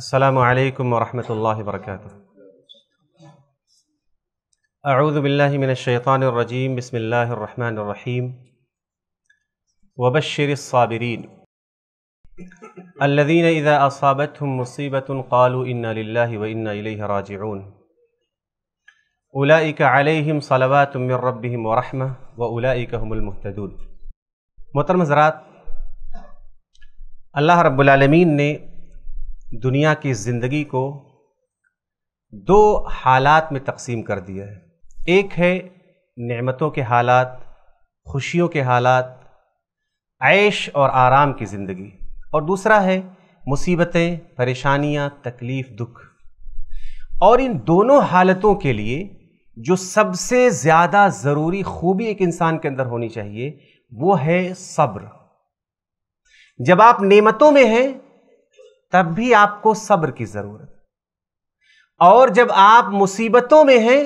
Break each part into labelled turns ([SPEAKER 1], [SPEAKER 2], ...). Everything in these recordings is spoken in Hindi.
[SPEAKER 1] السلام عليكم ورحمة الله وبركاته أعوذ بالله من الشيطان الرجيم بسم الله الرحمن الرحيم وبشر الصابرين الذين إذا أصابتهم مصيبة قالوا إنا لله وإنا إليه راجعون أولئك عليهم صلوات من ربهم ورحمة وأولئك هم المهتدون محترم हजरात अल्लाह रब्बुल आलमीन ने दुनिया की ज़िंदगी को दो हालात में तकसीम कर दिया है एक है नेमतों के हालात खुशियों के हालात ऐश और आराम की ज़िंदगी और दूसरा है मुसीबतें परेशानियां, तकलीफ़ दुख और इन दोनों हालतों के लिए जो सबसे ज़्यादा ज़रूरी खूबी एक इंसान के अंदर होनी चाहिए वो है सब्र जब आप नेमतों में हैं तब भी आपको सब्र की जरूरत है और जब आप मुसीबतों में हैं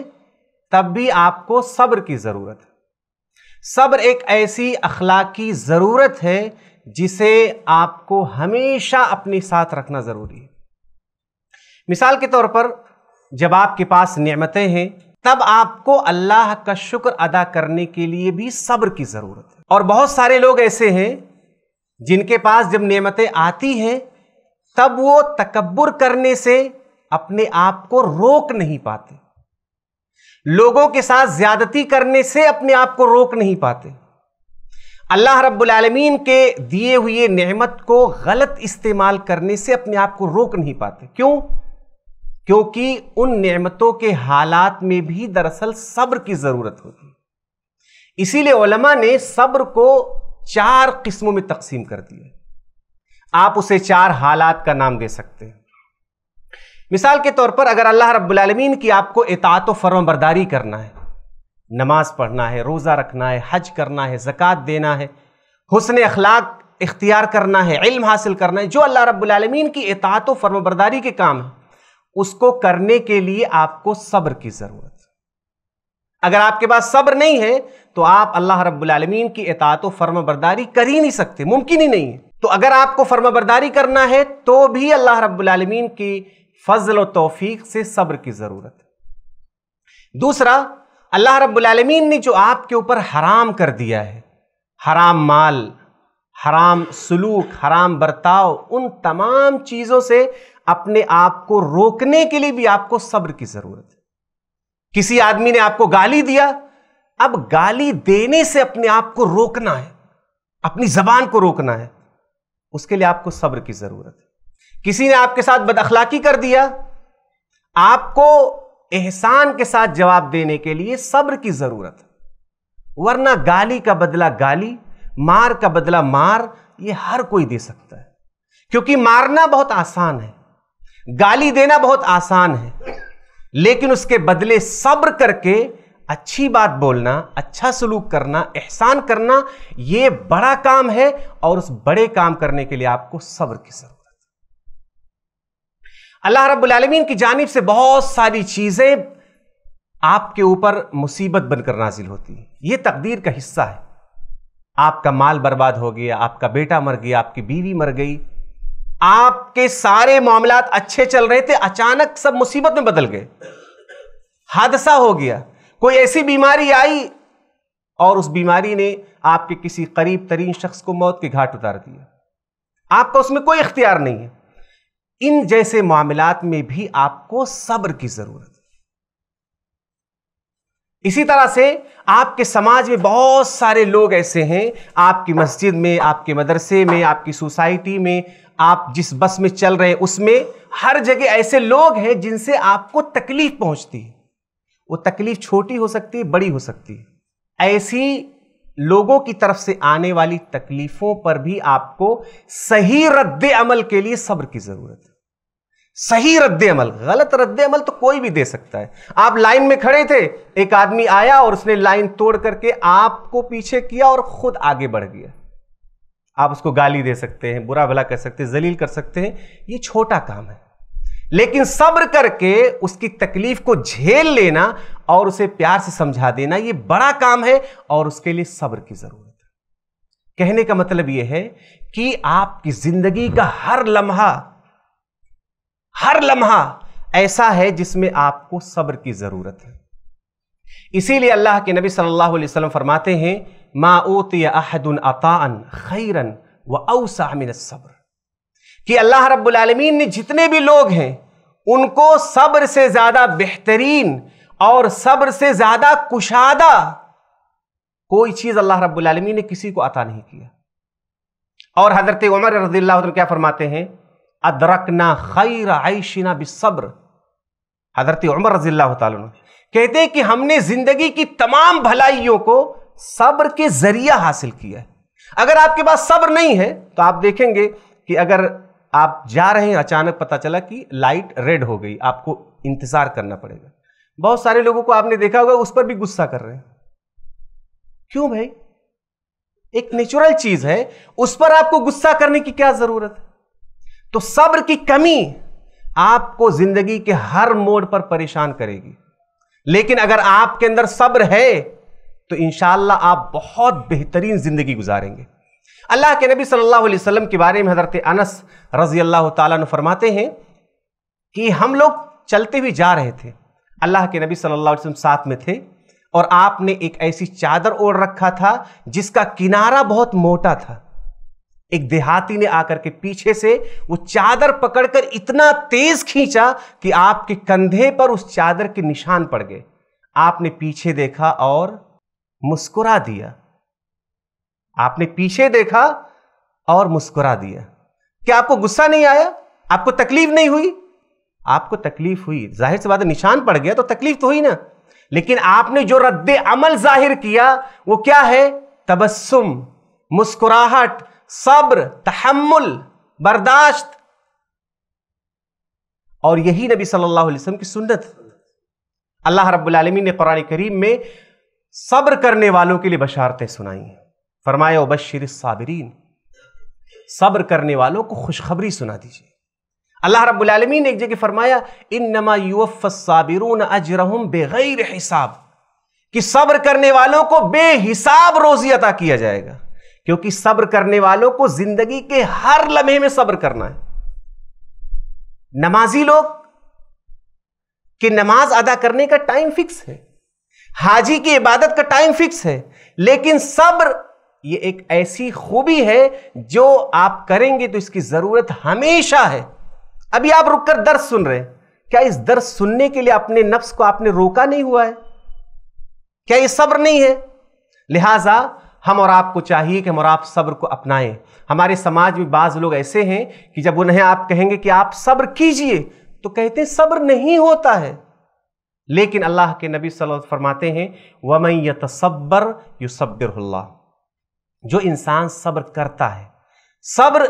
[SPEAKER 1] तब भी आपको सब्र की जरूरत है सब्र एक ऐसी अखलाकी ज़रूरत है जिसे आपको हमेशा अपने साथ रखना ज़रूरी है मिसाल के तौर पर जब आपके पास नियमतें हैं तब आपको अल्लाह का शुक्र अदा करने के लिए भी सब्र की ज़रूरत है और बहुत सारे लोग ऐसे हैं जिनके पास जब नियमतें आती हैं तब वो तकबर करने से अपने आप को रोक नहीं पाते लोगों के साथ ज्यादती करने से अपने आप को रोक नहीं पाते अल्लाह रब्बुल रबालमीन के दिए हुए नेमत को गलत इस्तेमाल करने से अपने आप को रोक नहीं पाते क्यों क्योंकि उन नेमतों के हालात में भी दरअसल सब्र की ज़रूरत होती है इसीलिए ओलमा ने सब्र को चार किस्मों में तकसीम कर दिया आप उसे चार हालात का नाम दे सकते हैं मिसाल के तौर पर अगर अल्लाह रब्बुलमीन की आपको इतात व फर्मबरदारी करना है नमाज पढ़ना है रोज़ा रखना है हज करना है ज़क़़त देना है हुसन अखलाक इख्तियार करना है इल्म हासिल करना है जो अल्लाह रब्बुलमीन की इतात व फर्मबरदारी के काम है उसको करने के लिए आपको सब्र की ज़रूरत अगर आपके पास सब्र नहीं है तो आप अल्लाह रब्बुलमीन की इतात व फर्मबरदारी कर ही नहीं सकते मुमकिन ही नहीं है तो अगर आपको फर्माबरदारी करना है तो भी अल्लाह रब्बुल की फजल व तोफीक से सब्र की ज़रूरत है दूसरा अल्लाह रब्बुल ने जो आपके ऊपर हराम कर दिया है हराम माल हराम सलूक हराम बर्ताव उन तमाम चीज़ों से अपने आप को रोकने के लिए भी आपको सब्र की ज़रूरत है किसी आदमी ने आपको गाली दिया अब गाली देने से अपने आप को रोकना है अपनी जबान को रोकना है उसके लिए आपको सब्र की जरूरत है किसी ने आपके साथ बदअखलाकी कर दिया आपको एहसान के साथ जवाब देने के लिए सब्र की जरूरत है वरना गाली का बदला गाली मार का बदला मार ये हर कोई दे सकता है क्योंकि मारना बहुत आसान है गाली देना बहुत आसान है लेकिन उसके बदले सब्र करके अच्छी बात बोलना अच्छा सलूक करना एहसान करना ये बड़ा काम है और उस बड़े काम करने के लिए आपको सब्र की जरूरत अल्लाह रब्बुल रबालमीन की जानिब से बहुत सारी चीजें आपके ऊपर मुसीबत बनकर नाजिल होती है ये तकदीर का हिस्सा है आपका माल बर्बाद हो गया आपका बेटा मर गया आपकी बीवी मर गई आपके सारे मामला अच्छे चल रहे थे अचानक सब मुसीबत में बदल गए हादसा हो गया कोई ऐसी बीमारी आई और उस बीमारी ने आपके किसी करीब तरीन शख्स को मौत के घाट उतार दिया आपका उसमें कोई इख्तियार नहीं है इन जैसे मामलात में भी आपको सब्र की जरूरत है इसी तरह से आपके समाज में बहुत सारे लोग ऐसे हैं आपकी मस्जिद में आपके मदरसे में आपकी सोसाइटी में आप जिस बस में चल रहे हैं उसमें हर जगह ऐसे लोग हैं जिनसे आपको तकलीफ पहुंचती है वो तकलीफ छोटी हो सकती है बड़ी हो सकती है ऐसी लोगों की तरफ से आने वाली तकलीफों पर भी आपको सही रद्द अमल के लिए सब्र की जरूरत है सही रद्द अमल गलत रद्द अमल तो कोई भी दे सकता है आप लाइन में खड़े थे एक आदमी आया और उसने लाइन तोड़ करके आपको पीछे किया और खुद आगे बढ़ गया आप उसको गाली दे सकते हैं बुरा भला कर सकते हैं जलील कर सकते हैं ये छोटा काम है लेकिन सब्र करके उसकी तकलीफ को झेल लेना और उसे प्यार से समझा देना ये बड़ा काम है और उसके लिए सब्र की जरूरत है कहने का मतलब यह है कि आपकी जिंदगी का हर लम्हा हर लम्हा ऐसा है जिसमें आपको सब्र की जरूरत है इसीलिए अल्लाह के नबी सल्लल्लाहु अलैहि वसल्लम फरमाते हैं माओत अहदन अतान खैरन व औसामिन सब्र कि अल्लाह रब्बुल रबालमीन ने जितने भी लोग हैं उनको सब्र से ज़्यादा बेहतरीन और सब्र से ज़्यादा कुशादा कोई चीज़ अल्लाह रब्बुल रबालमीन ने किसी को अता नहीं किया और हज़रत उमर रजील्ला क्या फरमाते हैं अदरकना खैर आयशिना बिसब्र हज़रत उमर रजील्ला कहते हैं कि हमने ज़िंदगी की तमाम भलाइयों को सब्र के ज़रिया हासिल किया है अगर आपके पास सब्र नहीं है तो आप देखेंगे कि अगर आप जा रहे हैं अचानक पता चला कि लाइट रेड हो गई आपको इंतजार करना पड़ेगा बहुत सारे लोगों को आपने देखा होगा उस पर भी गुस्सा कर रहे हैं क्यों भाई एक नेचुरल चीज है उस पर आपको गुस्सा करने की क्या जरूरत है तो सब्र की कमी आपको जिंदगी के हर मोड़ पर परेशान करेगी लेकिन अगर आपके अंदर सब्र है तो इंशाला आप बहुत बेहतरीन जिंदगी गुजारेंगे अल्लाह के नबी सल्लल्लाहु अलैहि वसल्लम के बारे में हज़रत अनस रजी अल्लाह तु फरमाते हैं कि हम लोग चलते हुए जा रहे थे अल्लाह के नबी सल्लल्लाहु अलैहि वसल्लम साथ में थे और आपने एक ऐसी चादर ओढ़ रखा था जिसका किनारा बहुत मोटा था एक देहाती ने आकर के पीछे से वो चादर पकड़कर इतना तेज खींचा कि आपके कंधे पर उस चादर के निशान पड़ गए आपने पीछे देखा और मुस्कुरा दिया आपने पीछे देखा और मुस्कुरा दिया क्या आपको गुस्सा नहीं आया आपको तकलीफ नहीं हुई आपको तकलीफ हुई जाहिर सी बात निशान पड़ गया तो तकलीफ तो हुई ना लेकिन आपने जो रद्द अमल जाहिर किया वो क्या है तबस्सुम मुस्कुराहट सब्र तहमुल बर्दाश्त और यही नबी सल्लल्लाहु अलैहि वसल्लम की सुन्नत अल्लाह रब्बुल आलमीन ने कुरान करीम में सब्र करने वालों के लिए बशारतें सुनाई हैं फरमाया बशर साबरीन सब्र करने वालों को खुशखबरी सुना दीजिए अल्लाह रब्लमी ने एक जगह फरमाया इन नमा यूफ़ाबिरून अजरहम बेगैर हिसाब कि सब्र करने वालों को बेहिसाब रोज़ी अता किया जाएगा क्योंकि सब्र करने वालों को ज़िंदगी के हर लम्हे में सब्र करना है नमाजी लोग कि नमाज अदा करने का टाइम फिक्स है हाजी की इबादत का टाइम फिक्स है लेकिन सब्र ये एक ऐसी खूबी है जो आप करेंगे तो इसकी ज़रूरत हमेशा है अभी आप रुककर दर्द सुन रहे हैं क्या इस दर्द सुनने के लिए अपने नफ्स को आपने रोका नहीं हुआ है क्या ये सब्र नहीं है लिहाजा हम और आपको चाहिए कि हम और आप सब्र को अपनाएं हमारे समाज में बाज़ लोग ऐसे हैं कि जब उन्हें आप कहेंगे कि आप सब्र कीजिए तो कहते हैं सब्र नहीं होता है लेकिन अल्लाह के नबी सल फरमाते हैं वमैय यु सब्बिर जो इंसान सब्र करता है सब्र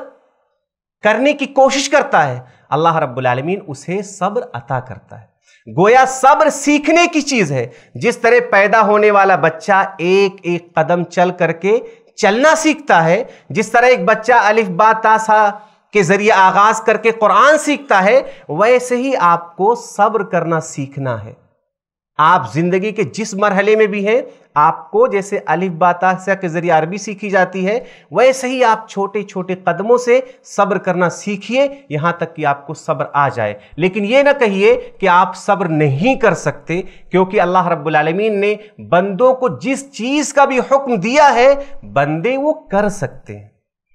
[SPEAKER 1] करने की कोशिश करता है अल्लाह रब्बुल उसे सब्र अता करता है गोया सब्र सीखने की चीज है जिस तरह पैदा होने वाला बच्चा एक एक कदम चल करके चलना सीखता है जिस तरह एक बच्चा अलिफ बा तासा के जरिए आगाज करके कुरान सीखता है वैसे ही आपको सब्र करना सीखना है आप ज़िंदगी के जिस मरहले में भी हैं आपको जैसे अलिफ बाता के ज़रिए अरबी सीखी जाती है वैसे ही आप छोटे छोटे कदमों से सब्र करना सीखिए यहाँ तक कि आपको सब्र आ जाए लेकिन ये ना कहिए कि आप सब्र नहीं कर सकते क्योंकि अल्लाह रब्बुल रबालमीन ने बंदों को जिस चीज़ का भी हुक्म दिया है बंदे वो कर सकते हैं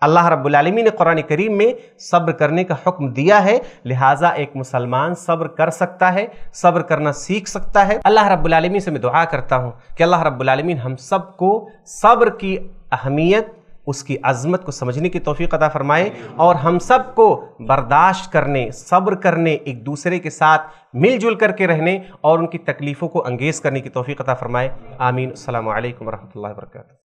[SPEAKER 1] अल्लाह रब्बुलमी ने कुरान करीम में सब्र करने का हुक्म दिया है लिहाजा एक मुसलमान सब्र कर सकता है सब्र करना सीख सकता है अल्लाह रब्लमी से मैं दुआ करता हूँ कि अल्लाह रब्बुलमीन हम सब को सब्र की अहमियत उसकी अजमत को समझने की तोफ़ी अदा फ़रमाए और हम सब को बर्दाश्त करने सब्र करने एक दूसरे के साथ मिलजुल करके रहने और उनकी तकलीफ़ों को अंगेज़ करने की तोफ़ी अदा फ़रमाए आमीन अल्लाम वरहमल वर्क